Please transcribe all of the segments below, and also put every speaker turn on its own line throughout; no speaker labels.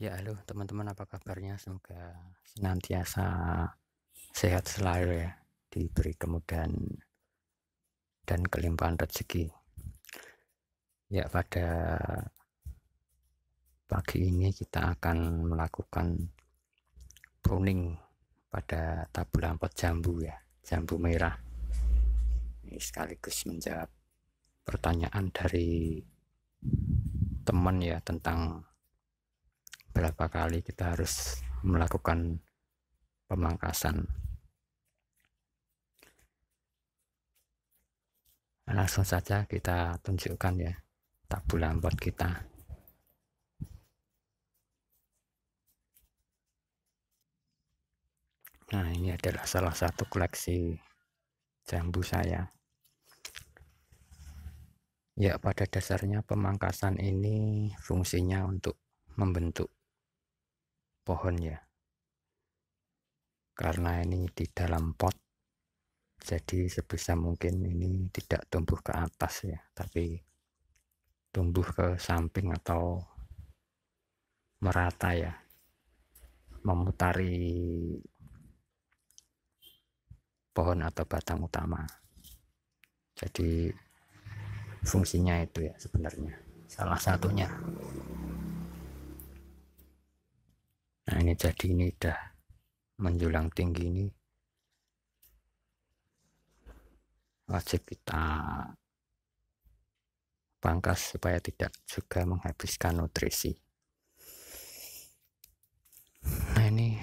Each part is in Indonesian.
Ya, halo teman-teman, apa kabarnya? Semoga senantiasa sehat selalu ya, diberi kemudahan dan kelimpahan rezeki. Ya, pada pagi ini kita akan melakukan pruning pada tabu lampot jambu ya, jambu merah. Ini sekaligus menjawab pertanyaan dari teman ya tentang berapa kali kita harus melakukan pemangkasan. Langsung saja kita tunjukkan ya tabu lambat kita. Nah, ini adalah salah satu koleksi jambu saya. Ya, pada dasarnya pemangkasan ini fungsinya untuk membentuk pohonnya. Karena ini di dalam pot, jadi sebisa mungkin ini tidak tumbuh ke atas ya, tapi tumbuh ke samping atau merata ya, memutari pohon atau batang utama. Jadi fungsinya itu ya sebenarnya salah satunya. ini jadi ini dah menjulang tinggi ini wajib kita pangkas supaya tidak juga menghabiskan nutrisi nah ini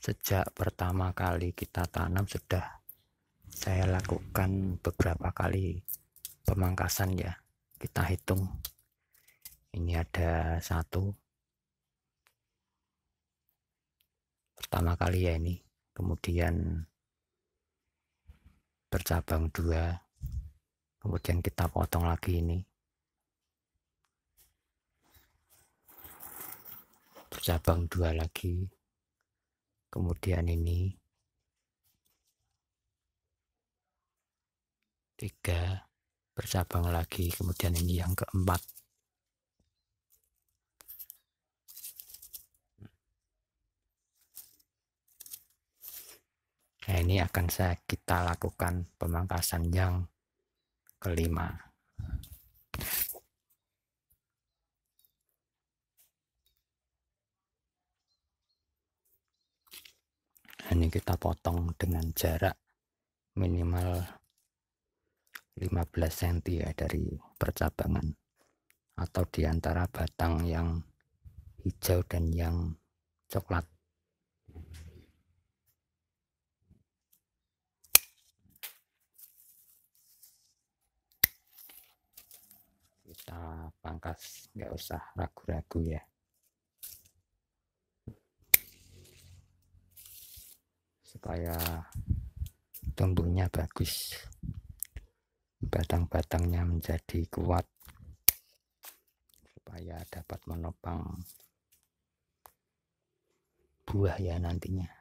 sejak pertama kali kita tanam sudah saya lakukan beberapa kali pemangkasan ya kita hitung ini ada satu pertama kali ya ini kemudian bercabang dua kemudian kita potong lagi ini bercabang dua lagi kemudian ini tiga bercabang lagi kemudian ini yang keempat Nah, ini akan saya kita lakukan pemangkasan yang kelima. Nah, ini kita potong dengan jarak minimal 15 cm ya dari percabangan atau di antara batang yang hijau dan yang coklat. kita pangkas nggak usah ragu-ragu ya supaya tumbuhnya bagus batang-batangnya menjadi kuat supaya dapat menopang buah ya nantinya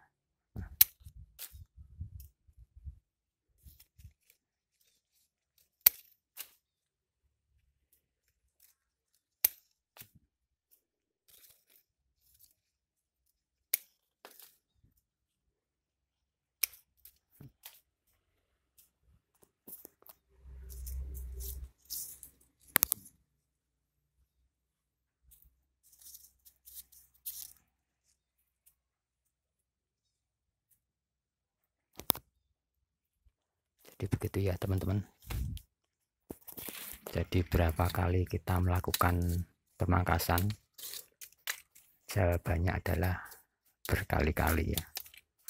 jadi begitu ya teman-teman jadi berapa kali kita melakukan pemangkasan jawabannya adalah berkali-kali ya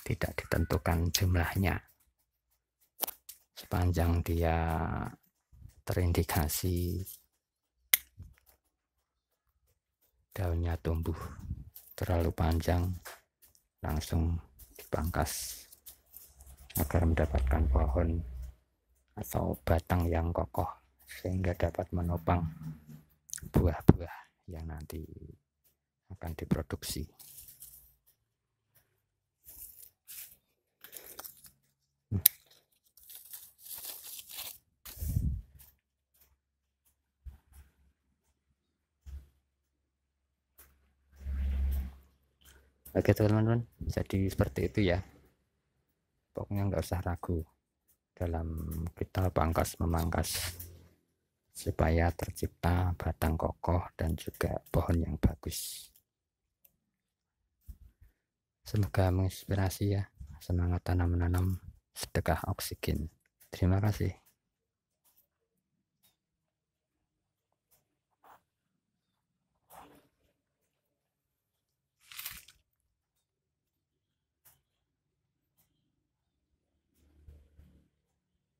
tidak ditentukan jumlahnya sepanjang dia terindikasi daunnya tumbuh terlalu panjang langsung dipangkas agar mendapatkan pohon atau batang yang kokoh sehingga dapat menopang buah-buah yang nanti akan diproduksi. Hmm. Oke teman-teman, jadi seperti itu ya. Pokoknya nggak usah ragu dalam kita pangkas memangkas supaya tercipta batang kokoh dan juga pohon yang bagus. Semoga menginspirasi ya, semangat tanam menanam, sedekah oksigen. Terima kasih.